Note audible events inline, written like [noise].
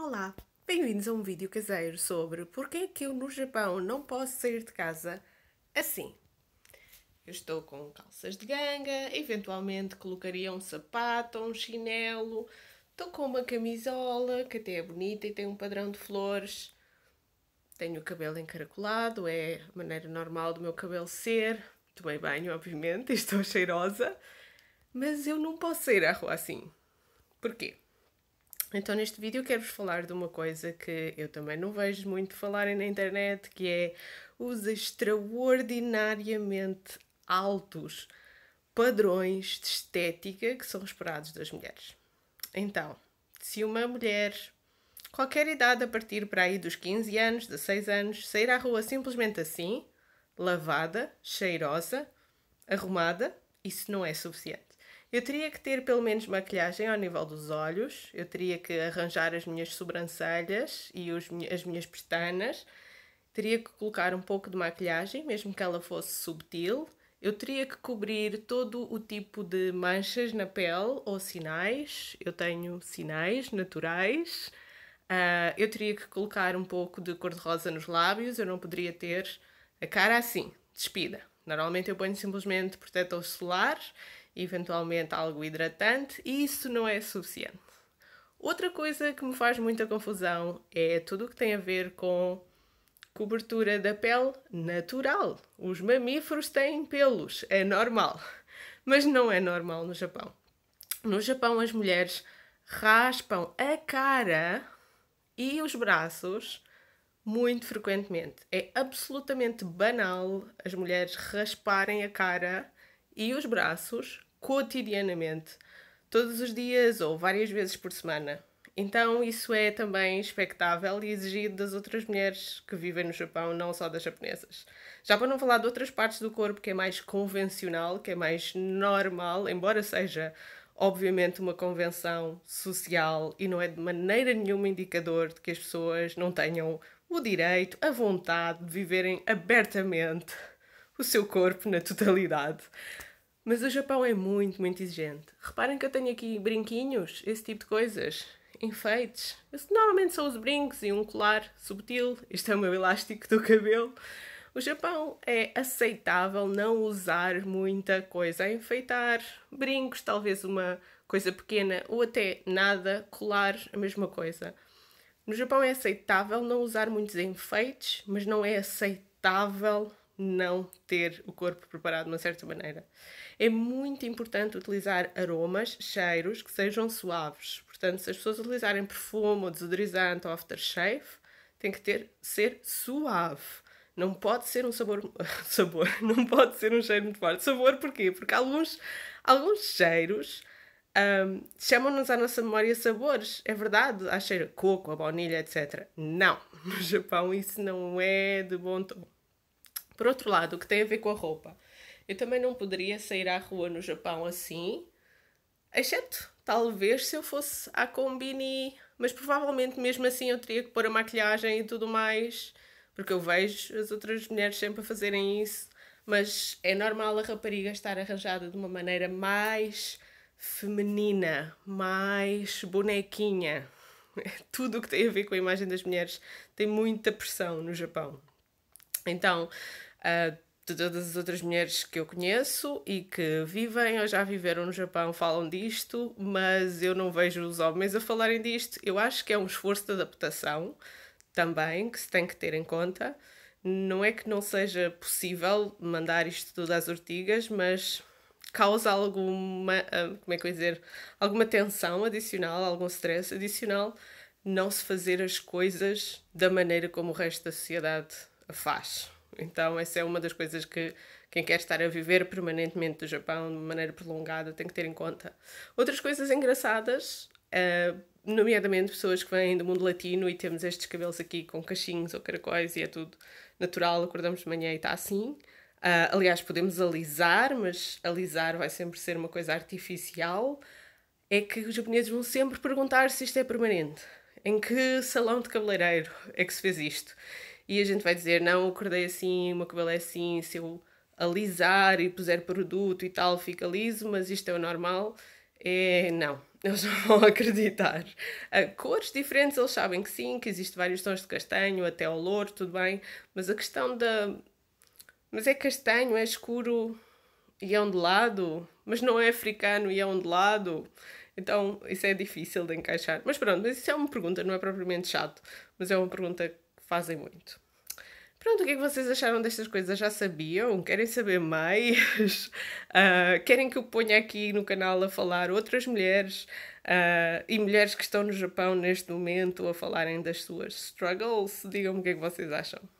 Olá, bem-vindos a um vídeo caseiro sobre porque é que eu no Japão não posso sair de casa assim. Eu estou com calças de ganga, eventualmente colocaria um sapato ou um chinelo, estou com uma camisola que até é bonita e tem um padrão de flores, tenho o cabelo encaracolado, é a maneira normal do meu cabelo ser, tomei banho, obviamente, [laughs] estou cheirosa, mas eu não posso sair à rua assim. Porquê? Então, neste vídeo, quero-vos falar de uma coisa que eu também não vejo muito falarem na internet, que é os extraordinariamente altos padrões de estética que são esperados das mulheres. Então, se uma mulher, qualquer idade a partir para aí dos 15 anos, 16 anos, sair à rua simplesmente assim, lavada, cheirosa, arrumada, isso não é suficiente. Eu teria que ter pelo menos maquilhagem ao nível dos olhos, eu teria que arranjar as minhas sobrancelhas e os, as minhas pestanas, teria que colocar um pouco de maquilhagem, mesmo que ela fosse subtil, eu teria que cobrir todo o tipo de manchas na pele ou sinais, eu tenho sinais naturais, uh, eu teria que colocar um pouco de cor-de-rosa nos lábios, eu não poderia ter a cara assim, despida. Normalmente eu ponho simplesmente protetor solar eventualmente algo hidratante, e isso não é suficiente. Outra coisa que me faz muita confusão é tudo o que tem a ver com cobertura da pele natural. Os mamíferos têm pelos, é normal. Mas não é normal no Japão. No Japão, as mulheres raspam a cara e os braços muito frequentemente. É absolutamente banal as mulheres rasparem a cara e os braços cotidianamente, todos os dias ou várias vezes por semana. Então, isso é também expectável e exigido das outras mulheres que vivem no Japão, não só das japonesas. Já para não falar de outras partes do corpo que é mais convencional, que é mais normal, embora seja obviamente uma convenção social e não é de maneira nenhuma indicador de que as pessoas não tenham o direito, a vontade de viverem abertamente o seu corpo na totalidade. Mas o Japão é muito, muito exigente. Reparem que eu tenho aqui brinquinhos, esse tipo de coisas, enfeites. Eu, normalmente são os brincos e um colar subtil. Isto é o meu elástico do cabelo. O Japão é aceitável não usar muita coisa a enfeitar, brincos, talvez uma coisa pequena ou até nada, colar, a mesma coisa. No Japão é aceitável não usar muitos enfeites, mas não é aceitável não ter o corpo preparado de uma certa maneira. É muito importante utilizar aromas, cheiros que sejam suaves. Portanto, se as pessoas utilizarem perfume ou desodorizante ou aftershave, tem que ter, ser suave. Não pode ser um sabor. [laughs] sabor. Não pode ser um cheiro muito forte. Sabor porquê? Porque alguns, alguns cheiros um, chamam-nos à nossa memória sabores, é verdade, há cheiro a coco, a baunilha, etc. Não, [laughs] no Japão isso não é de bom tom. Por outro lado, o que tem a ver com a roupa. Eu também não poderia sair à rua no Japão assim, exceto talvez se eu fosse à combini, mas provavelmente mesmo assim eu teria que pôr a maquilhagem e tudo mais, porque eu vejo as outras mulheres sempre a fazerem isso, mas é normal a rapariga estar arranjada de uma maneira mais feminina, mais bonequinha. É tudo o que tem a ver com a imagem das mulheres tem muita pressão no Japão. Então, Uh, de todas as outras mulheres que eu conheço e que vivem ou já viveram no Japão falam disto, mas eu não vejo os homens a falarem disto. Eu acho que é um esforço de adaptação também que se tem que ter em conta. Não é que não seja possível mandar isto tudo às ortigas, mas causa alguma, ah, como é que eu ia dizer, alguma tensão adicional, algum stress adicional não se fazer as coisas da maneira como o resto da sociedade a faz. Então, essa é uma das coisas que quem quer estar a viver permanentemente do Japão de maneira prolongada tem que ter em conta. Outras coisas engraçadas, uh, nomeadamente pessoas que vêm do mundo latino e temos estes cabelos aqui com cachinhos ou caracóis e é tudo natural, acordamos de manhã e está assim. Uh, aliás, podemos alisar, mas alisar vai sempre ser uma coisa artificial. É que os japoneses vão sempre perguntar se isto é permanente. Em que salão de cabeleireiro é que se fez isto? E a gente vai dizer: não, acordei é assim, o meu cabelo é assim, se eu alisar e puser produto e tal, fica liso, mas isto é o normal. É, não, [laughs] eles não vão acreditar. cores diferentes, eles sabem que sim, que existem vários tons de castanho, até ao louro, tudo bem, mas a questão da. Mas é castanho, é escuro e é ondulado, mas não é africano e é ondulado. Então, isso é difícil de encaixar. Mas pronto, mas isso é uma pergunta, não é propriamente chato, mas é uma pergunta fazem muito. Pronto, o que é que vocês acharam destas coisas? Já sabiam? Querem saber mais? Uh, [laughs] querem que eu ponha aqui no canal a falar outras mulheres uh, e mulheres que estão no Japão neste momento a falarem das suas struggles? Digam-me o que é que vocês acham.